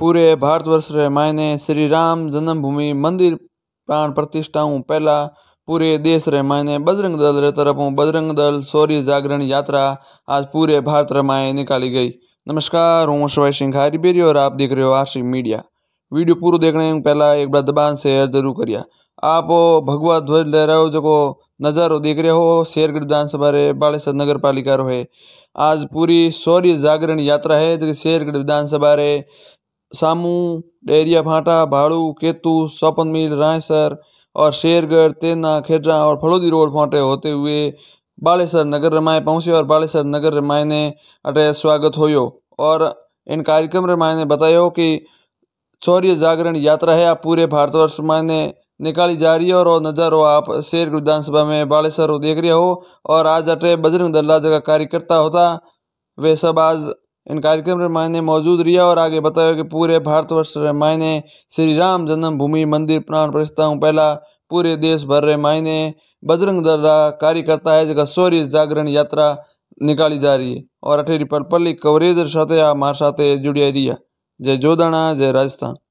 पूरे भारतवर्ष रे मायने श्री राम जन्मभूमि मंदिर प्राण प्रतिष्ठा पहला पूरे देश रे मायने बजरंग दल रे तरफ बजरंग दल सौर्य जागरण यात्रा आज पूरे भारत रे मायने निकाली गई नमस्कार हूँ शिवाय सिंह हरिबेरी और आप देख रहे हो आशी मीडिया वीडियो पूरा देखने पहला एक बार दबान शेयर जरूर करिए आप भगवा ध्वज ले रहे हो जो नज़ारो देख रहे हो शेरगढ़ विधानसभा रे बालेसर नगर पालिका रो है आज पूरी सौर्य जागरण यात्रा है जो शेरगढ़ विधानसभा रे सामू डेरिया भाटा भाड़ू केतु मिल रायसर और शेरगढ़ तेना खेजा और फलोदी रोड फाटे होते हुए बालेसर नगर रमाए पहुंचे और बालेसर नगर रमाए ने अटे स्वागत हो और इन कार्यक्रम रमाए ने बताया कि शौर्य जागरण यात्रा है आप पूरे भारतवर्ष में निकाली जा रही है और नज़ारो आप शेर विधानसभा में बालेसर देख रहे हो और आज अटे बजरंग दल का कार्यकर्ता होता वे सब आज इन कार्यक्रम में मायने मौजूद रिया और आगे बताया कि पूरे भारतवर्ष मायने श्री राम जन्मभूमि मंदिर प्राण प्रस्ताव पहला पूरे देश भर रहे मायने बजरंग दल रा कार्यकर्ता है जगह सौर्य जागरण यात्रा निकाली जा रही है और अठेरी पर पल्ली कवरेज साथ हमारे साथ जुड़िया रिया जय जोधाना जय राजस्थान